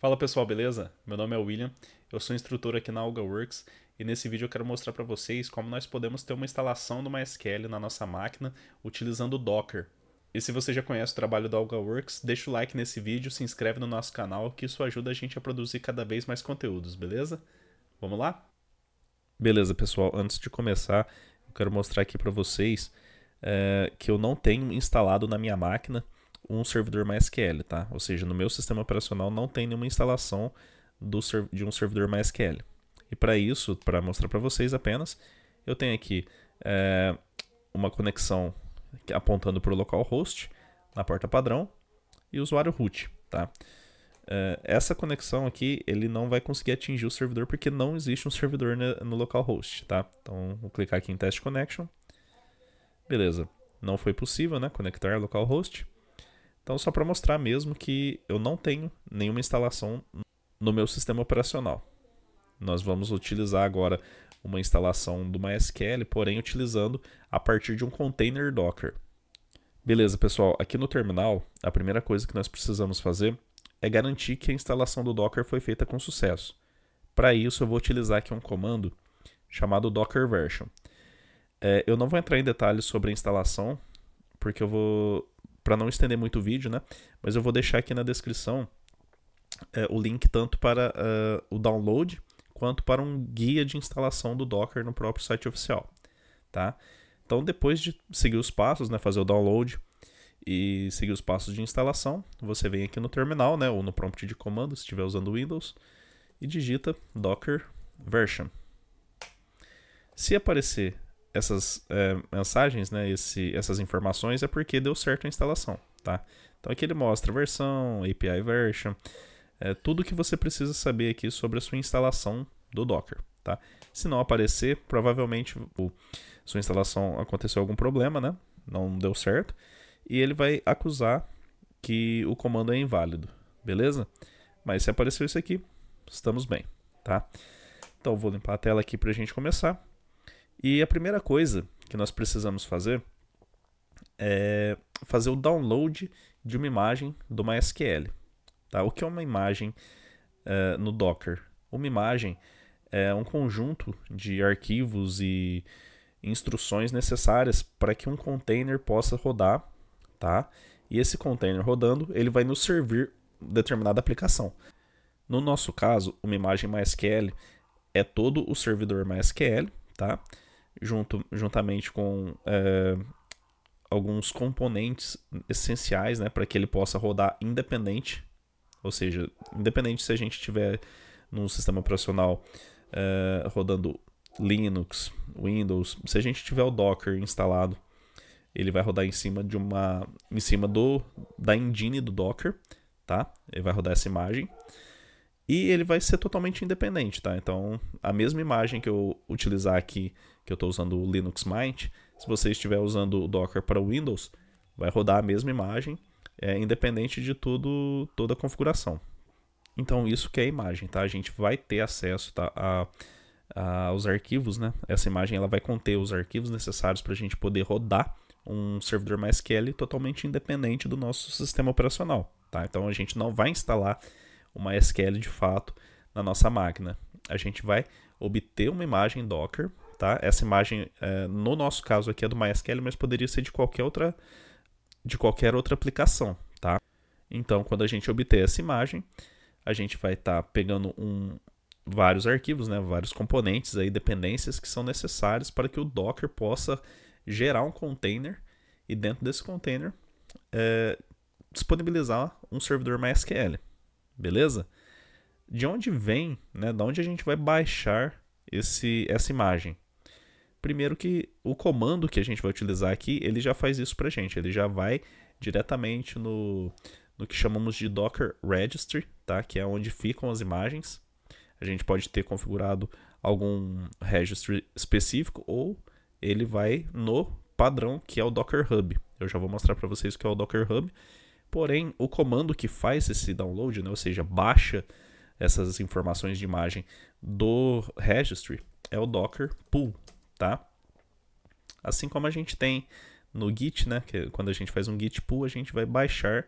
Fala pessoal, beleza? Meu nome é William, eu sou instrutor aqui na AlgaWorks e nesse vídeo eu quero mostrar para vocês como nós podemos ter uma instalação do MySQL na nossa máquina utilizando o Docker. E se você já conhece o trabalho da AlgaWorks, deixa o like nesse vídeo, se inscreve no nosso canal que isso ajuda a gente a produzir cada vez mais conteúdos, beleza? Vamos lá? Beleza pessoal, antes de começar eu quero mostrar aqui para vocês é, que eu não tenho instalado na minha máquina um servidor MySQL, tá? Ou seja, no meu sistema operacional não tem nenhuma instalação do, de um servidor MySQL. E para isso, para mostrar para vocês apenas, eu tenho aqui é, uma conexão apontando para o localhost na porta padrão e usuário root, tá? É, essa conexão aqui, ele não vai conseguir atingir o servidor porque não existe um servidor no localhost, tá? Então, vou clicar aqui em Test Connection. Beleza, não foi possível, né? Conectar localhost. Então, só para mostrar mesmo que eu não tenho nenhuma instalação no meu sistema operacional. Nós vamos utilizar agora uma instalação do MySQL, porém utilizando a partir de um container Docker. Beleza, pessoal, aqui no terminal, a primeira coisa que nós precisamos fazer é garantir que a instalação do Docker foi feita com sucesso. Para isso, eu vou utilizar aqui um comando chamado docker version. É, eu não vou entrar em detalhes sobre a instalação, porque eu vou para não estender muito o vídeo, né? Mas eu vou deixar aqui na descrição é, o link tanto para uh, o download quanto para um guia de instalação do Docker no próprio site oficial, tá? Então, depois de seguir os passos, né, fazer o download e seguir os passos de instalação, você vem aqui no terminal, né, ou no prompt de comando, se estiver usando Windows, e digita docker version. Se aparecer essas é, mensagens, né, esse, essas informações, é porque deu certo a instalação, tá? Então aqui ele mostra versão, API version, é, tudo que você precisa saber aqui sobre a sua instalação do Docker, tá? Se não aparecer, provavelmente o, sua instalação aconteceu algum problema, né? Não deu certo. E ele vai acusar que o comando é inválido, beleza? Mas se apareceu isso aqui, estamos bem, tá? Então vou limpar a tela aqui para a gente começar. E a primeira coisa que nós precisamos fazer é fazer o download de uma imagem do MySQL. Tá? O que é uma imagem uh, no Docker? Uma imagem é um conjunto de arquivos e instruções necessárias para que um container possa rodar, tá? E esse container rodando, ele vai nos servir determinada aplicação. No nosso caso, uma imagem MySQL é todo o servidor MySQL, tá? junto, juntamente com é, alguns componentes essenciais né, para que ele possa rodar independente. Ou seja, independente se a gente tiver num sistema operacional é, rodando Linux, Windows, se a gente tiver o Docker instalado, ele vai rodar em cima de uma, em cima do da engine do Docker, tá? Ele vai rodar essa imagem e ele vai ser totalmente independente, tá? Então, a mesma imagem que eu utilizar aqui, que eu estou usando o Linux Mint, se você estiver usando o Docker para Windows, vai rodar a mesma imagem, é, independente de tudo, toda a configuração. Então, isso que é a imagem, tá? A gente vai ter acesso tá, a, a, aos arquivos, né? Essa imagem ela vai conter os arquivos necessários para a gente poder rodar um servidor MySQL totalmente independente do nosso sistema operacional, tá? Então, a gente não vai instalar uma SQL de fato na nossa máquina. A gente vai obter uma imagem Docker, tá? Essa imagem, é, no nosso caso aqui é do MySQL, mas poderia ser de qualquer outra, de qualquer outra aplicação, tá? Então, quando a gente obter essa imagem, a gente vai estar tá pegando um, vários arquivos, né? Vários componentes aí, dependências que são necessários para que o Docker possa gerar um container e dentro desse container é, disponibilizar um servidor MySQL beleza? De onde vem, né? Da onde a gente vai baixar esse, essa imagem? Primeiro que o comando que a gente vai utilizar aqui, ele já faz isso pra gente, ele já vai diretamente no, no que chamamos de Docker Registry, tá? Que é onde ficam as imagens. A gente pode ter configurado algum registry específico ou ele vai no padrão que é o Docker Hub. Eu já vou mostrar para vocês o que é o Docker Hub Porém, o comando que faz esse download, né, ou seja, baixa essas informações de imagem do registry, é o docker pull, tá? Assim como a gente tem no git, né, que quando a gente faz um git pull, a gente vai baixar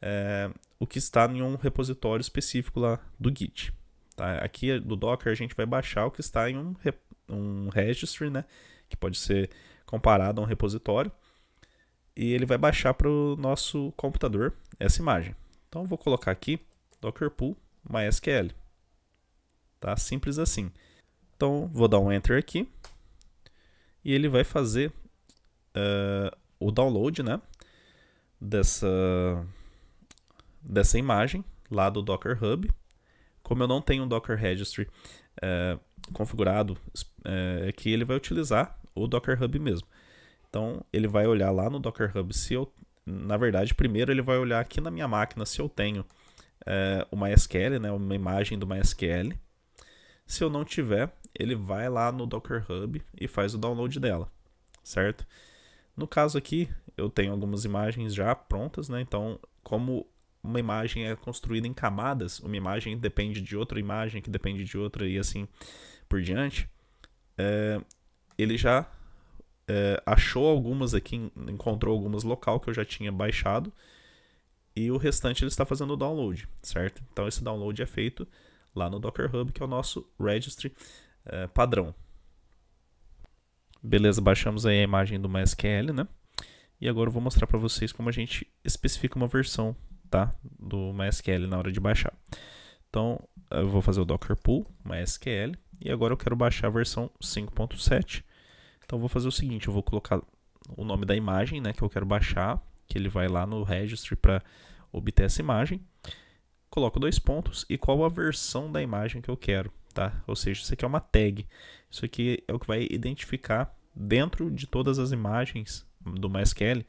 é, o que está em um repositório específico lá do git. Tá? Aqui do docker a gente vai baixar o que está em um, um registry, né, que pode ser comparado a um repositório e ele vai baixar para o nosso computador essa imagem. Então vou colocar aqui docker pool mysql. Tá? Simples assim. Então vou dar um enter aqui e ele vai fazer uh, o download né, dessa, dessa imagem lá do Docker Hub. Como eu não tenho um Docker Registry uh, configurado uh, eh, aqui, ele vai utilizar o Docker Hub mesmo. Então ele vai olhar lá no Docker Hub se eu, na verdade, primeiro ele vai olhar aqui na minha máquina se eu tenho é, o MySQL, né, uma imagem do MySQL. Se eu não tiver, ele vai lá no Docker Hub e faz o download dela, certo? No caso aqui, eu tenho algumas imagens já prontas, né? Então, como uma imagem é construída em camadas, uma imagem depende de outra imagem, que depende de outra e assim por diante, é, ele já é, achou algumas aqui, encontrou algumas local que eu já tinha baixado. E o restante ele está fazendo o download, certo? Então esse download é feito lá no Docker Hub, que é o nosso registry é, padrão. Beleza, baixamos aí a imagem do MySQL, né? E agora eu vou mostrar para vocês como a gente especifica uma versão tá? do MySQL na hora de baixar. Então, eu vou fazer o docker pull mysql e agora eu quero baixar a versão 5.7 então vou fazer o seguinte, eu vou colocar o nome da imagem, né, que eu quero baixar, que ele vai lá no registry para obter essa imagem. Coloco dois pontos e qual a versão da imagem que eu quero, tá? Ou seja, isso aqui é uma tag. Isso aqui é o que vai identificar dentro de todas as imagens do MySQL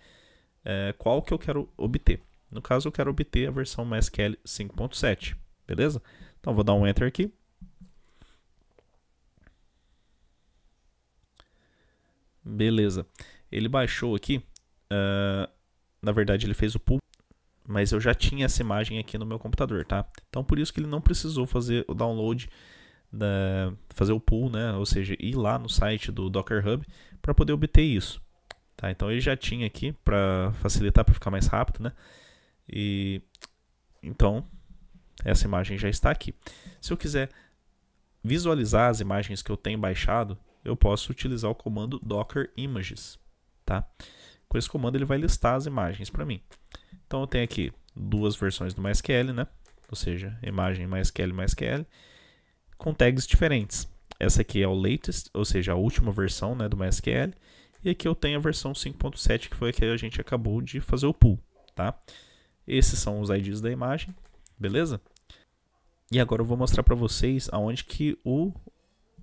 é, qual que eu quero obter. No caso, eu quero obter a versão MySQL 5.7, beleza? Então vou dar um enter aqui. Beleza. Ele baixou aqui. Uh, na verdade, ele fez o pull, mas eu já tinha essa imagem aqui no meu computador, tá? Então, por isso que ele não precisou fazer o download, da, fazer o pull, né? Ou seja, ir lá no site do Docker Hub para poder obter isso. Tá, então ele já tinha aqui para facilitar, para ficar mais rápido, né? E então essa imagem já está aqui. Se eu quiser visualizar as imagens que eu tenho baixado, eu posso utilizar o comando docker images, tá? Com esse comando ele vai listar as imagens para mim. Então eu tenho aqui duas versões do MySQL, né? Ou seja, imagem MySQL MySQL com tags diferentes. Essa aqui é o latest, ou seja, a última versão né, do MySQL. E aqui eu tenho a versão 5.7, que foi a que a gente acabou de fazer o pull, tá? Esses são os IDs da imagem, beleza? E agora eu vou mostrar para vocês aonde que o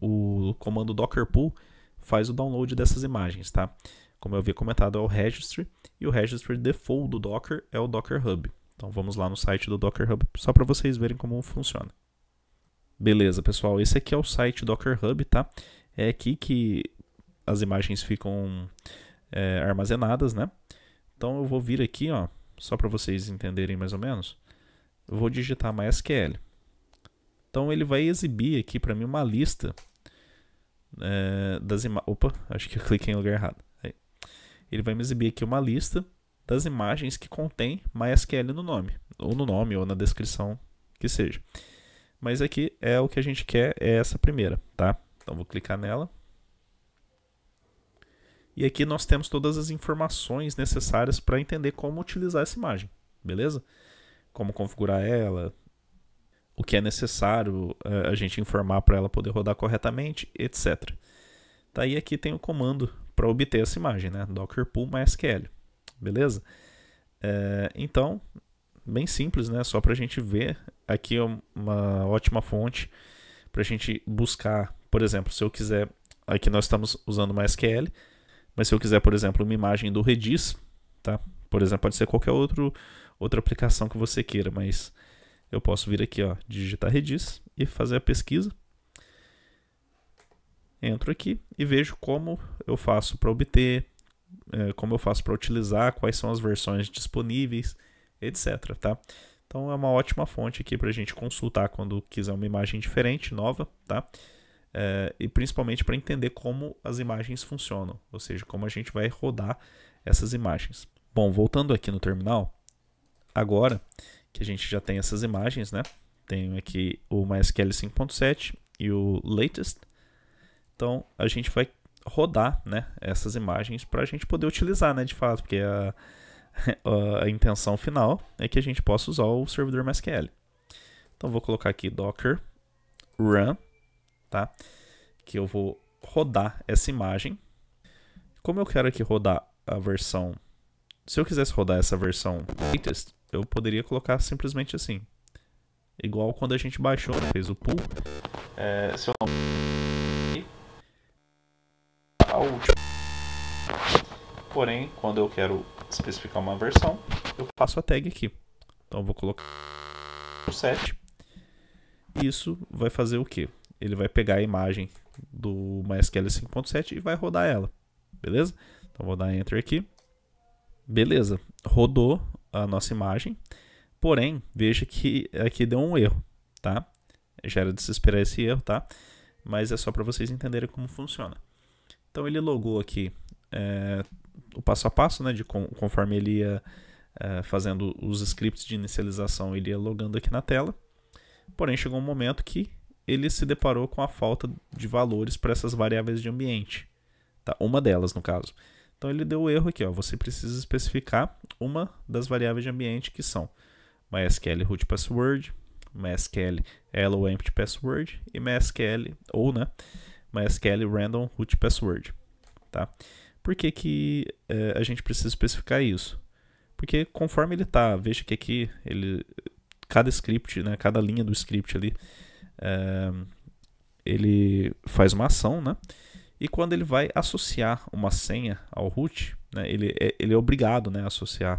o comando docker pool faz o download dessas imagens, tá? Como eu havia comentado, é o registry e o registry default do Docker é o Docker Hub. Então vamos lá no site do Docker Hub só para vocês verem como funciona. Beleza, pessoal, esse aqui é o site Docker Hub, tá? É aqui que as imagens ficam é, armazenadas, né? Então eu vou vir aqui, ó, só para vocês entenderem mais ou menos. Eu vou digitar MySQL. Então ele vai exibir aqui para mim uma lista é, das imagens. Opa, acho que eu cliquei em lugar errado. Aí. Ele vai me exibir aqui uma lista das imagens que contém MySQL no nome, ou no nome, ou na descrição que seja. Mas aqui é o que a gente quer, é essa primeira, tá? Então vou clicar nela. E aqui nós temos todas as informações necessárias para entender como utilizar essa imagem, beleza? Como configurar ela, o que é necessário eh, a gente informar para ela poder rodar corretamente, etc. Tá? aí aqui tem o comando para obter essa imagem, né? Docker pull mysql, beleza? É, então, bem simples, né? Só para a gente ver. Aqui é uma ótima fonte para a gente buscar, por exemplo, se eu quiser, aqui nós estamos usando mysql, mas se eu quiser, por exemplo, uma imagem do Redis, tá? Por exemplo, pode ser qualquer outro, outra aplicação que você queira, mas eu posso vir aqui, ó, digitar Redis e fazer a pesquisa. Entro aqui e vejo como eu faço para obter, é, como eu faço para utilizar, quais são as versões disponíveis, etc. Tá? Então é uma ótima fonte aqui para a gente consultar quando quiser uma imagem diferente, nova, tá? É, e principalmente para entender como as imagens funcionam, ou seja, como a gente vai rodar essas imagens. Bom, voltando aqui no terminal, agora que a gente já tem essas imagens, né? Tenho aqui o MySQL 5.7 e o latest. Então a gente vai rodar, né, essas imagens para a gente poder utilizar, né, de fato, porque a, a intenção final é que a gente possa usar o servidor MySQL. Então vou colocar aqui docker run, tá? Que eu vou rodar essa imagem. Como eu quero aqui rodar a versão, se eu quisesse rodar essa versão latest, eu poderia colocar simplesmente assim. Igual quando a gente baixou, né, fez o pull. É, seu nome... Porém, quando eu quero especificar uma versão, eu passo a tag aqui. Então eu vou colocar o 7. Isso vai fazer o quê? Ele vai pegar a imagem do MySQL 5.7 e vai rodar ela. Beleza? Então vou dar enter aqui. Beleza, rodou a nossa imagem. Porém, veja que aqui deu um erro, tá? Já era de se esperar esse erro, tá? Mas é só para vocês entenderem como funciona. Então ele logou aqui é, o passo a passo, né? De com, conforme ele ia é, fazendo os scripts de inicialização, ele ia logando aqui na tela. Porém, chegou um momento que ele se deparou com a falta de valores para essas variáveis de ambiente. Tá? Uma delas, no caso. Então ele deu o erro aqui, ó. Você precisa especificar uma das variáveis de ambiente que são MySQL root password, MySQL hello empty password e MySQL ou né, MySQL random root password, tá? Por que, que eh, a gente precisa especificar isso? Porque conforme ele tá, veja que aqui ele cada script, né, cada linha do script ali, eh, ele faz uma ação, né? E quando ele vai associar uma senha ao root, né, ele, é, ele é obrigado né, a associar.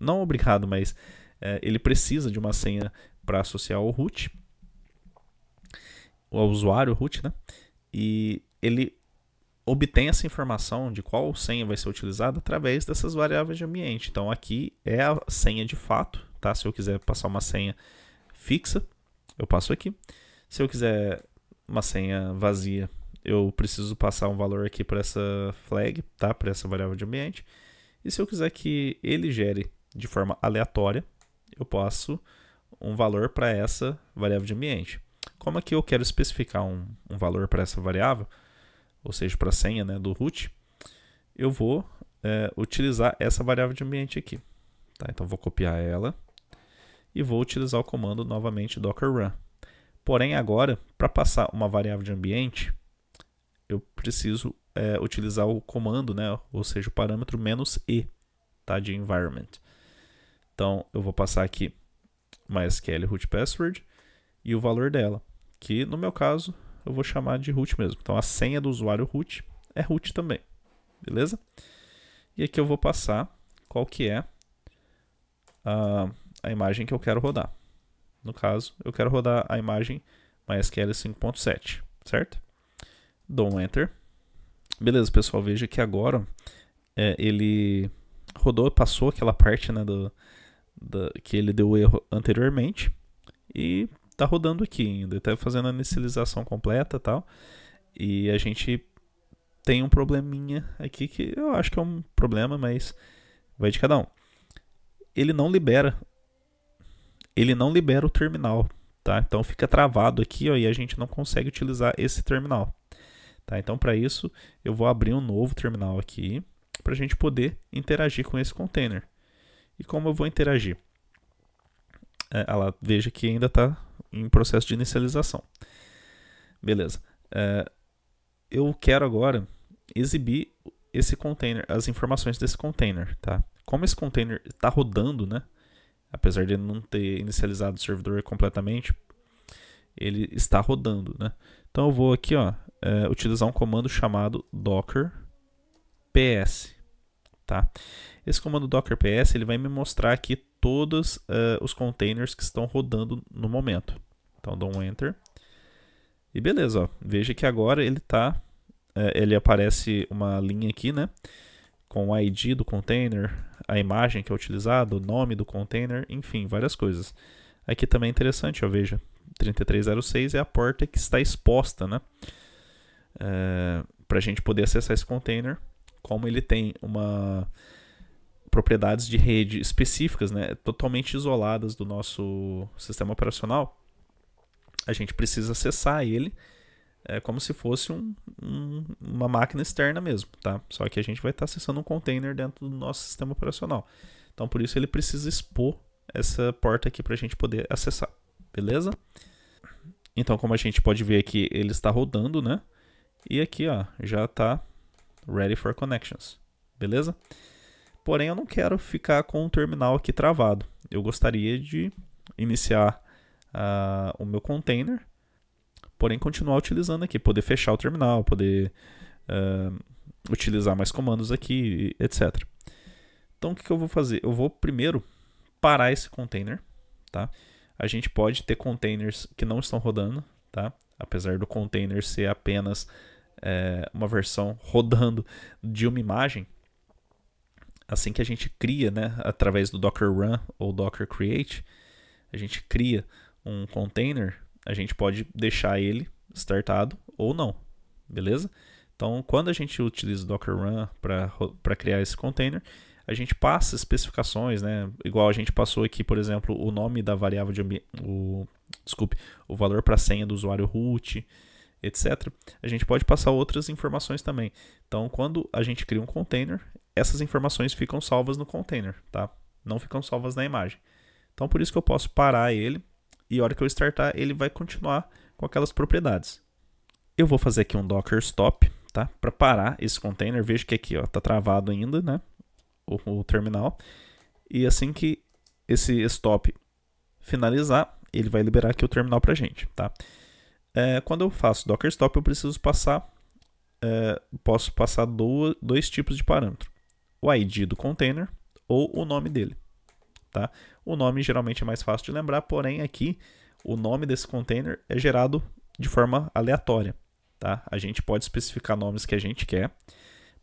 Não obrigado, mas é, ele precisa de uma senha para associar ao root, ao usuário root, né? E ele obtém essa informação de qual senha vai ser utilizada através dessas variáveis de ambiente. Então aqui é a senha de fato, tá? Se eu quiser passar uma senha fixa, eu passo aqui. Se eu quiser uma senha vazia, eu preciso passar um valor aqui para essa flag, tá? Para essa variável de ambiente. E se eu quiser que ele gere de forma aleatória, eu passo um valor para essa variável de ambiente. Como aqui eu quero especificar um, um valor para essa variável, ou seja, para a senha né, do root, eu vou é, utilizar essa variável de ambiente aqui. Tá? Então vou copiar ela e vou utilizar o comando novamente docker run. Porém agora, para passar uma variável de ambiente, eu preciso é, utilizar o comando, né? ou seja, o parâmetro menos "e" tá? de environment. Então, eu vou passar aqui mysql root password e o valor dela, que no meu caso eu vou chamar de root mesmo. Então, a senha do usuário root é root também, beleza? E aqui eu vou passar qual que é a, a imagem que eu quero rodar. No caso, eu quero rodar a imagem MySQL 5.7, certo? dou um Enter. Beleza, pessoal, veja que agora é, ele rodou, passou aquela parte né, do, do, que ele deu erro anteriormente e tá rodando aqui ainda, tá fazendo a inicialização completa tal. E a gente tem um probleminha aqui que eu acho que é um problema, mas vai de cada um. Ele não libera. Ele não libera o terminal, tá? Então fica travado aqui, ó, e a gente não consegue utilizar esse terminal. Tá? Então, para isso, eu vou abrir um novo terminal aqui para a gente poder interagir com esse container. E como eu vou interagir? É, ela ah veja que ainda está em processo de inicialização. Beleza. É, eu quero agora exibir esse container, as informações desse container, tá? Como esse container está rodando, né? Apesar de não ter inicializado o servidor completamente, ele está rodando, né? Então eu vou aqui, ó, é, utilizar um comando chamado docker ps, tá? Esse comando docker ps ele vai me mostrar aqui todos uh, os containers que estão rodando no momento. Então dou um enter e beleza, ó, veja que agora ele tá, é, ele aparece uma linha aqui, né? Com o ID do container, a imagem que é utilizada, o nome do container, enfim, várias coisas. Aqui também é interessante, ó, veja, 3306 é a porta que está exposta, né? É, para a gente poder acessar esse container, como ele tem uma propriedades de rede específicas, né, totalmente isoladas do nosso sistema operacional, a gente precisa acessar ele é, como se fosse um, um, uma máquina externa mesmo, tá? Só que a gente vai estar tá acessando um container dentro do nosso sistema operacional. Então, por isso ele precisa expor essa porta aqui para a gente poder acessar beleza? Então, como a gente pode ver aqui, ele está rodando, né? E aqui, ó, já está ready for connections, beleza? Porém, eu não quero ficar com o terminal aqui travado. Eu gostaria de iniciar uh, o meu container, porém continuar utilizando aqui, poder fechar o terminal, poder uh, utilizar mais comandos aqui, etc. Então, o que, que eu vou fazer? Eu vou primeiro parar esse container, tá? a gente pode ter containers que não estão rodando, tá? Apesar do container ser apenas é, uma versão rodando de uma imagem, assim que a gente cria, né, através do Docker Run ou Docker Create, a gente cria um container, a gente pode deixar ele startado ou não, beleza? Então, quando a gente utiliza o Docker Run para criar esse container, a gente passa especificações, né? Igual a gente passou aqui, por exemplo, o nome da variável de ambiente, o desculpe, o valor para senha do usuário root, etc. A gente pode passar outras informações também. Então, quando a gente cria um container, essas informações ficam salvas no container, tá? Não ficam salvas na imagem. Então, por isso que eu posso parar ele e a hora que eu startar, ele vai continuar com aquelas propriedades. Eu vou fazer aqui um docker stop, tá? Para parar esse container, vejo que aqui, ó, tá travado ainda, né? o, o terminal. E assim que esse stop finalizar, ele vai liberar aqui o terminal para gente, tá? É, quando eu faço docker stop, eu preciso passar, é, posso passar do, dois tipos de parâmetro, o id do container ou o nome dele, tá? O nome geralmente é mais fácil de lembrar, porém aqui o nome desse container é gerado de forma aleatória, tá? A gente pode especificar nomes que a gente quer,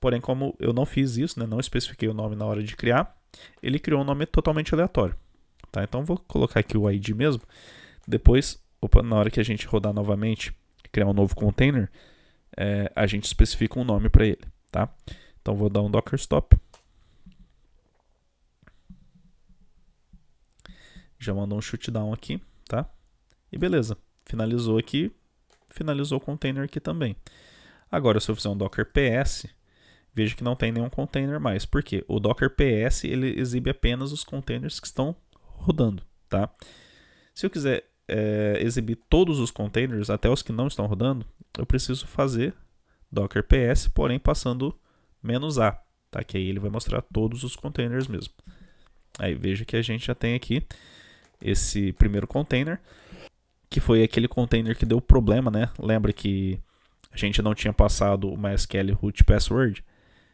Porém, como eu não fiz isso, né, não especifiquei o nome na hora de criar, ele criou um nome totalmente aleatório. Tá? Então vou colocar aqui o ID mesmo. Depois, opa, na hora que a gente rodar novamente, criar um novo container, é, a gente especifica um nome para ele. Tá? Então vou dar um docker stop. Já mandou um shootdown aqui, tá? E beleza, finalizou aqui, finalizou o container aqui também. Agora, se eu fizer um docker ps, veja que não tem nenhum container mais. Por quê? O Docker PS ele exibe apenas os containers que estão rodando. Tá? Se eu quiser é, exibir todos os containers, até os que não estão rodando, eu preciso fazer docker ps, porém passando "-a", tá? que aí ele vai mostrar todos os containers mesmo. Aí veja que a gente já tem aqui esse primeiro container, que foi aquele container que deu problema, né? Lembra que a gente não tinha passado o mysql root password?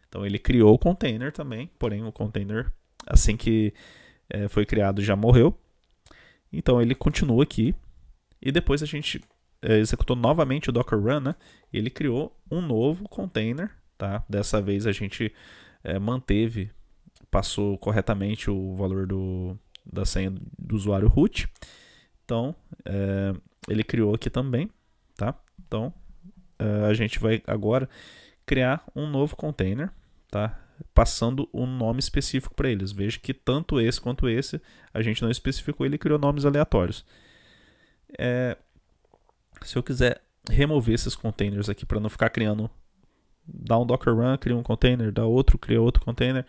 Então ele criou o container também, porém o container, assim que é, foi criado, já morreu. Então ele continua aqui. E depois a gente é, executou novamente o Docker Run, né? Ele criou um novo container, tá? Dessa vez a gente é, manteve, passou corretamente o valor do, da senha do usuário root. Então, ele criou aqui também, tá? Então, a gente vai agora criar um novo container, tá? passando um nome específico para eles. Veja que tanto esse quanto esse a gente não especificou, ele criou nomes aleatórios. É, se eu quiser remover esses containers aqui para não ficar criando, dá um docker run, cria um container, dá outro, cria outro container,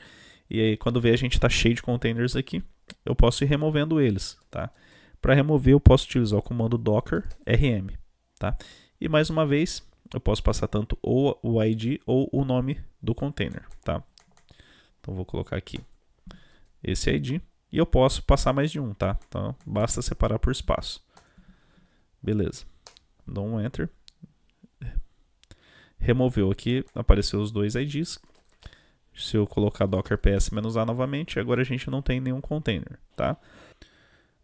e aí quando vê a gente está cheio de containers aqui, eu posso ir removendo eles, tá? Para remover eu posso utilizar o comando docker rm, tá? E mais uma vez, eu posso passar tanto ou o ID ou o nome do container, tá? Então vou colocar aqui esse ID e eu posso passar mais de um, tá? Então basta separar por espaço. Beleza. Dou um enter. Removeu aqui, apareceu os dois IDs. Se eu colocar docker ps-a novamente, agora a gente não tem nenhum container, tá?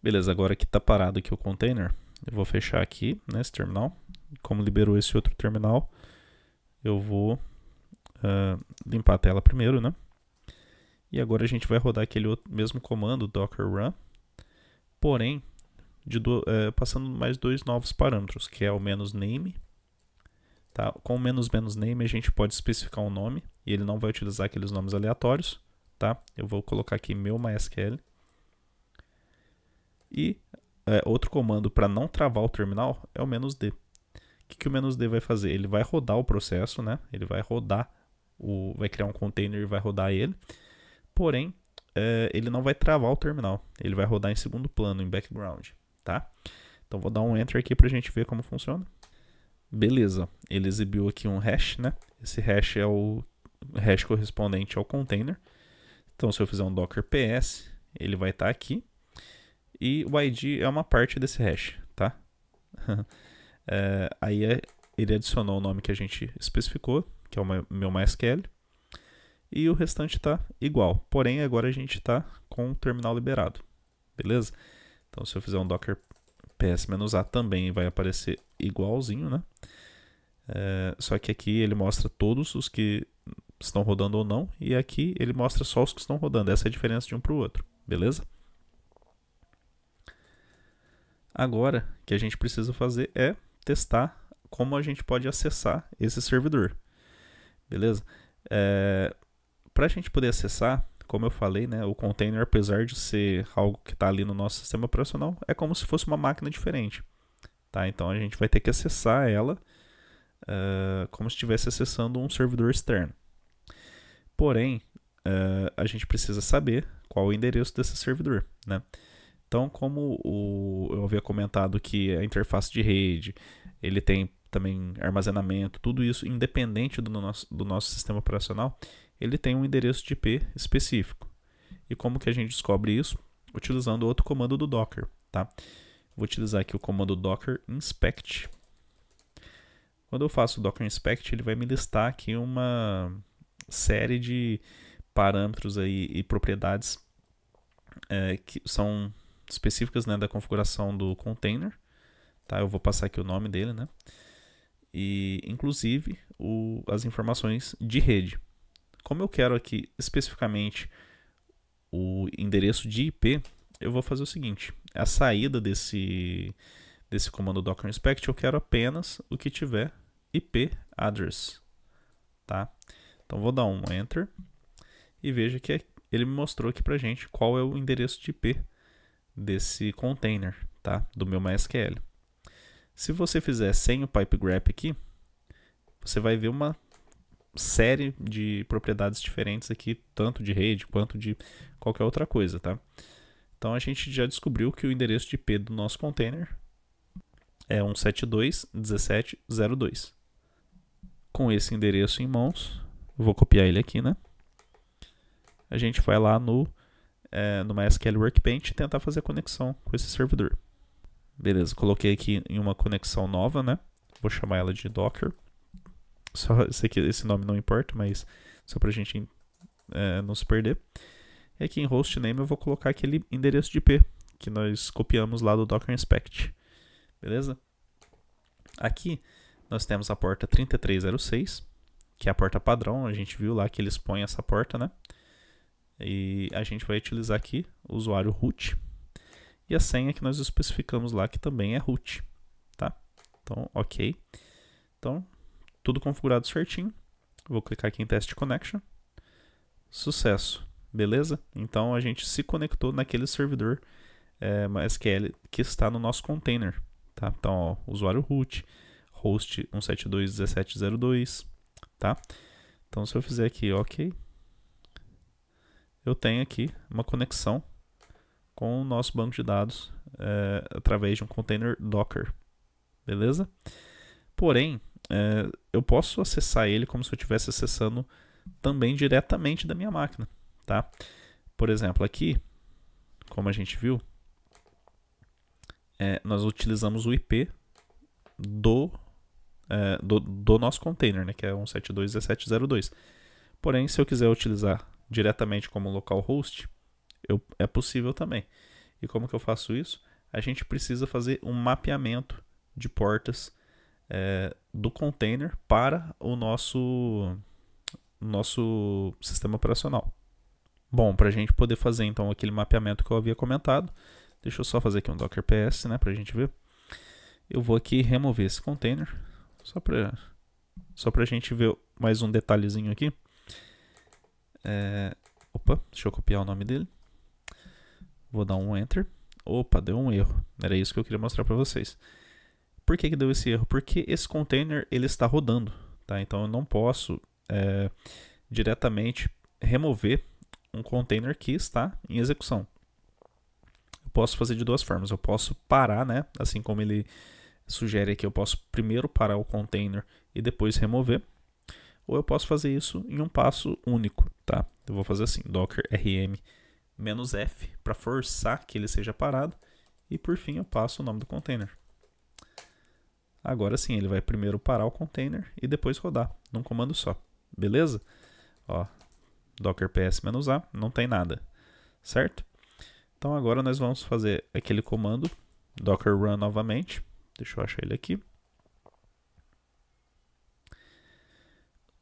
Beleza, agora que está parado aqui o container, eu vou fechar aqui nesse terminal como liberou esse outro terminal, eu vou uh, limpar a tela primeiro, né? E agora a gente vai rodar aquele outro, mesmo comando, docker run, porém, do, uh, passando mais dois novos parâmetros, que é o menos name, tá? Com o menos menos name a gente pode especificar um nome, e ele não vai utilizar aqueles nomes aleatórios, tá? Eu vou colocar aqui meu MySQL. E eh, outro comando para não travar o terminal é o menos D que, que o menos D vai fazer? Ele vai rodar o processo, né? Ele vai rodar, o, vai criar um container e vai rodar ele. Porém, é, ele não vai travar o terminal. Ele vai rodar em segundo plano, em background, tá? Então vou dar um enter aqui para a gente ver como funciona. Beleza, ele exibiu aqui um hash, né? Esse hash é o hash correspondente ao container. Então se eu fizer um docker ps, ele vai estar tá aqui. E o id é uma parte desse hash, tá? É, aí é, ele adicionou o nome que a gente especificou, que é o meu MySQL, e o restante está igual. Porém, agora a gente está com o terminal liberado, beleza? Então, se eu fizer um docker ps-a também vai aparecer igualzinho, né? É, só que aqui ele mostra todos os que estão rodando ou não, e aqui ele mostra só os que estão rodando. Essa é a diferença de um para o outro, beleza? Agora, o que a gente precisa fazer é testar como a gente pode acessar esse servidor. Beleza? É, Para a gente poder acessar, como eu falei, né, o container, apesar de ser algo que está ali no nosso sistema operacional, é como se fosse uma máquina diferente. Tá? Então a gente vai ter que acessar ela uh, como se estivesse acessando um servidor externo. Porém, uh, a gente precisa saber qual o endereço desse servidor. Né? Então, como o, eu havia comentado que a interface de rede, ele tem também armazenamento, tudo isso independente do nosso, do nosso sistema operacional, ele tem um endereço de IP específico. E como que a gente descobre isso? Utilizando outro comando do Docker, tá? Vou utilizar aqui o comando docker inspect. Quando eu faço o docker inspect, ele vai me listar aqui uma série de parâmetros aí e propriedades é, que são específicas né, da configuração do container. Tá? Eu vou passar aqui o nome dele, né? E inclusive o, as informações de rede. Como eu quero aqui especificamente o endereço de IP, eu vou fazer o seguinte: a saída desse, desse comando docker inspect, eu quero apenas o que tiver IP address, tá? Então vou dar um enter e veja que é, ele me mostrou aqui pra gente qual é o endereço de IP desse container, tá? Do meu MySQL. Se você fizer sem o pipe grep aqui, você vai ver uma série de propriedades diferentes aqui, tanto de rede quanto de qualquer outra coisa, tá? Então a gente já descobriu que o endereço de IP do nosso container é 172.17.02. Com esse endereço em mãos, vou copiar ele aqui, né? A gente vai lá no é, MySQL SQL Workbench e tentar fazer a conexão com esse servidor. Beleza, coloquei aqui em uma conexão nova, né? Vou chamar ela de Docker. Só sei que esse nome não importa, mas só para a gente é, não se perder. E aqui em hostname eu vou colocar aquele endereço de IP que nós copiamos lá do Docker Inspect. Beleza? Aqui nós temos a porta 3306, que é a porta padrão, a gente viu lá que eles põem essa porta, né? E a gente vai utilizar aqui o usuário root e a senha que nós especificamos lá, que também é root, tá? Então, ok. Então, tudo configurado certinho. Vou clicar aqui em Test Connection. Sucesso, beleza? Então, a gente se conectou naquele servidor é, eh, SQL que está no nosso container, tá? Então, ó, usuário root, host 172.17.02, tá? Então, se eu fizer aqui OK, eu tenho aqui uma conexão com o nosso banco de dados é, através de um container Docker. Beleza? Porém, é, eu posso acessar ele como se eu estivesse acessando também diretamente da minha máquina. Tá? Por exemplo, aqui, como a gente viu, é, nós utilizamos o IP do, do, do, nosso container, né, que é 172.1702. Porém, se eu quiser utilizar diretamente como localhost, eu, é possível também. E como que eu faço isso? A gente precisa fazer um mapeamento de portas é, do container para o nosso, nosso sistema operacional. Bom, para a gente poder fazer então aquele mapeamento que eu havia comentado, deixa eu só fazer aqui um docker ps né, para a gente ver. Eu vou aqui remover esse container, só para só a gente ver mais um detalhezinho aqui. É, opa, deixa eu copiar o nome dele. Vou dar um Enter. Opa, deu um erro. Era isso que eu queria mostrar para vocês. Por que, que deu esse erro? Porque esse container ele está rodando, tá? Então eu não posso é, diretamente remover um container que está em execução. Eu posso fazer de duas formas. Eu posso parar, né? Assim como ele sugere que eu posso primeiro parar o container e depois remover ou eu posso fazer isso em um passo único, tá? Eu vou fazer assim, docker rm f para forçar que ele seja parado e por fim eu passo o nome do container. Agora sim, ele vai primeiro parar o container e depois rodar num comando só, beleza? Ó, docker ps-a, não tem nada, certo? Então agora nós vamos fazer aquele comando docker run novamente, deixa eu achar ele aqui.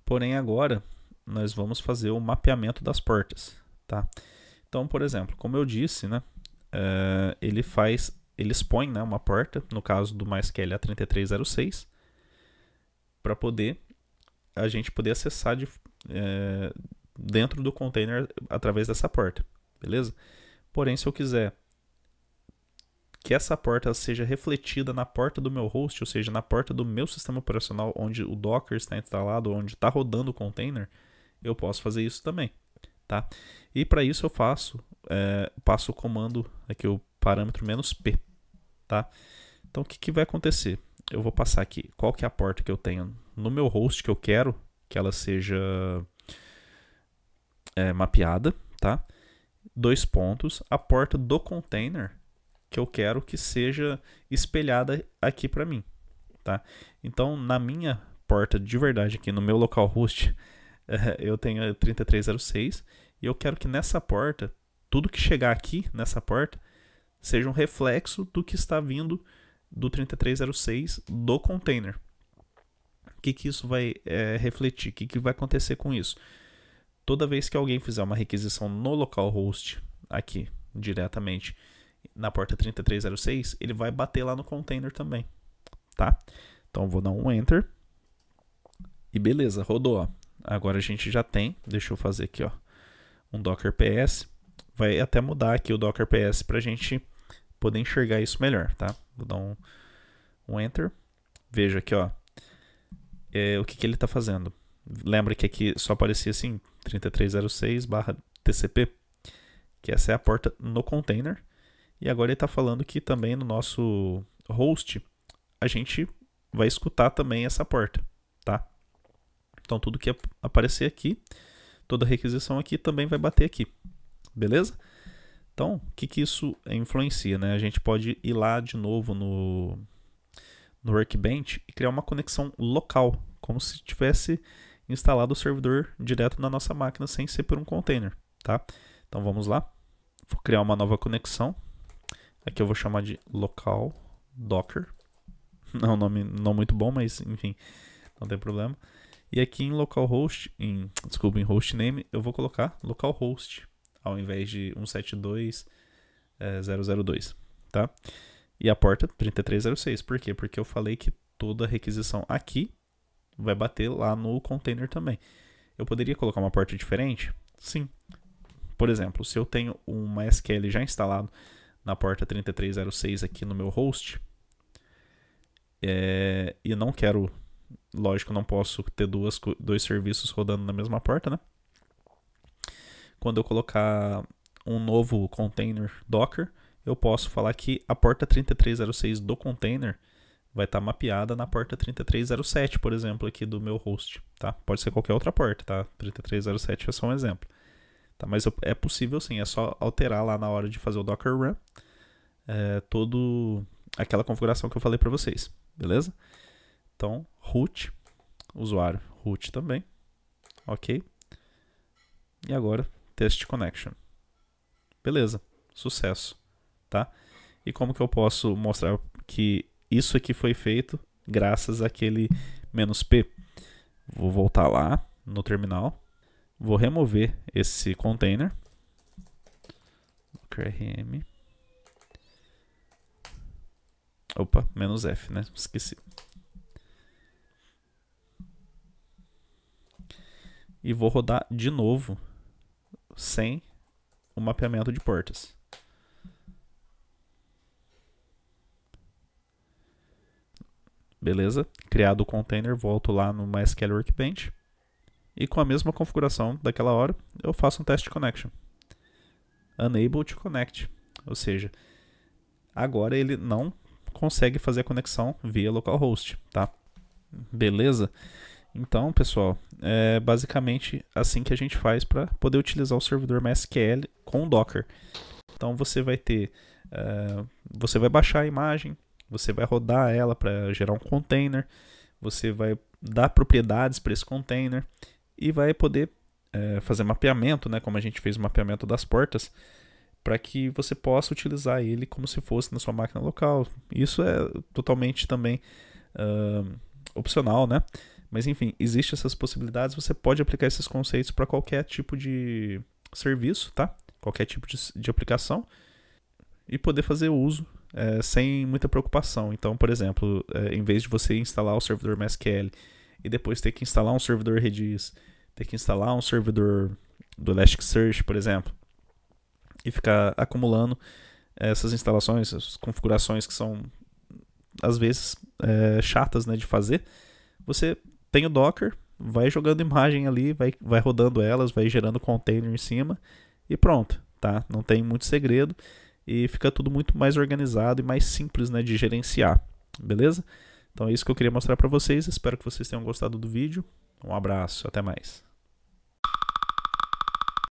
Porém, agora nós vamos fazer o mapeamento das portas, tá? Então, por exemplo, como eu disse, né, uh, ele faz, ele expõe né, uma porta, no caso do MySQL a 3306, para poder a gente poder acessar de, uh, dentro do container através dessa porta, beleza? Porém, se eu quiser que essa porta seja refletida na porta do meu host, ou seja, na porta do meu sistema operacional onde o Docker está instalado, onde está rodando o container, eu posso fazer isso também. Tá? E para isso eu faço, é, passo o comando, aqui o parâmetro menos "-p". Tá? Então o que, que vai acontecer? Eu vou passar aqui qual que é a porta que eu tenho no meu host que eu quero que ela seja é, mapeada, tá? Dois pontos, a porta do container que eu quero que seja espelhada aqui para mim, tá? Então, na minha porta de verdade aqui, no meu local host, eu tenho 3306 e eu quero que nessa porta, tudo que chegar aqui nessa porta, seja um reflexo do que está vindo do 3306 do container. O que, que isso vai é, refletir? O que, que vai acontecer com isso? Toda vez que alguém fizer uma requisição no localhost, aqui diretamente, na porta 3306, ele vai bater lá no container também, tá? Então vou dar um enter. E beleza, rodou, ó. Agora a gente já tem, deixa eu fazer aqui, ó, um docker ps. Vai até mudar aqui o docker ps para a gente poder enxergar isso melhor, tá? Vou dar um, um enter. Veja aqui, ó, é, o que, que ele está fazendo. Lembra que aqui só aparecia assim, 3306 barra TCP, que essa é a porta no container. E agora ele está falando que também no nosso host a gente vai escutar também essa porta, tá? Então tudo que aparecer aqui, toda requisição aqui também vai bater aqui, beleza? Então, o que, que isso influencia, né? A gente pode ir lá de novo no, no Workbench e criar uma conexão local, como se tivesse instalado o servidor direto na nossa máquina sem ser por um container, tá? Então vamos lá, vou criar uma nova conexão Aqui eu vou chamar de local docker. Não é um nome não muito bom, mas enfim, não tem problema. E aqui em localhost, em, desculpa, em hostname, eu vou colocar localhost ao invés de 172002, é, tá? E a porta 3306. Por quê? Porque eu falei que toda requisição aqui vai bater lá no container também. Eu poderia colocar uma porta diferente? Sim. Por exemplo, se eu tenho uma SQL já instalado na porta 3306 aqui no meu host. É, e não quero, lógico, não posso ter duas, dois serviços rodando na mesma porta, né? Quando eu colocar um novo container Docker, eu posso falar que a porta 3306 do container vai estar tá mapeada na porta 3307, por exemplo, aqui do meu host, tá? Pode ser qualquer outra porta, tá? 3307 é só um exemplo. Tá? Mas é possível sim, é só alterar lá na hora de fazer o Docker Run é, todo aquela configuração que eu falei para vocês, beleza? Então, root, usuário, root também, ok? E agora, test connection. Beleza, sucesso, tá? E como que eu posso mostrar que isso aqui foi feito graças àquele "-p"? Vou voltar lá no terminal, Vou remover esse container. rm, Opa, menos F, né? Esqueci. E vou rodar de novo sem o mapeamento de portas. Beleza? Criado o container, volto lá no MySQL Workbench e com a mesma configuração daquela hora, eu faço um test connection. Unable to connect, ou seja, agora ele não consegue fazer a conexão via localhost, tá? Beleza? Então, pessoal, é basicamente assim que a gente faz para poder utilizar o servidor MySQL com Docker. Então, você vai ter, uh, você vai baixar a imagem, você vai rodar ela para gerar um container, você vai dar propriedades para esse container e vai poder é, fazer mapeamento, né, como a gente fez o mapeamento das portas, para que você possa utilizar ele como se fosse na sua máquina local. Isso é totalmente também uh, opcional, né? Mas enfim, existem essas possibilidades, você pode aplicar esses conceitos para qualquer tipo de serviço, tá? Qualquer tipo de, de aplicação e poder fazer uso é, sem muita preocupação. Então, por exemplo, é, em vez de você instalar o servidor MySQL e depois ter que instalar um servidor Redis ter que instalar um servidor do Elasticsearch, por exemplo, e ficar acumulando eh, essas instalações, essas configurações que são às vezes é, chatas né, de fazer. Você tem o Docker, vai jogando imagem ali, vai, vai rodando elas, vai gerando container em cima e pronto, tá? Não tem muito segredo e fica tudo muito mais organizado e mais simples né, de gerenciar, beleza? Então é isso que eu queria mostrar para vocês, espero que vocês tenham gostado do vídeo. Um abraço, até mais.